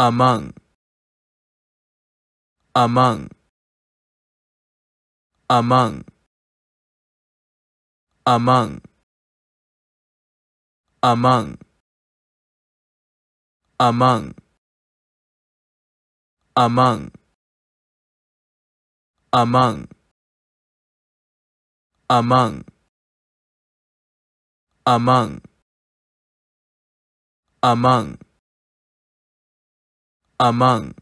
among among among among among among among among among among among among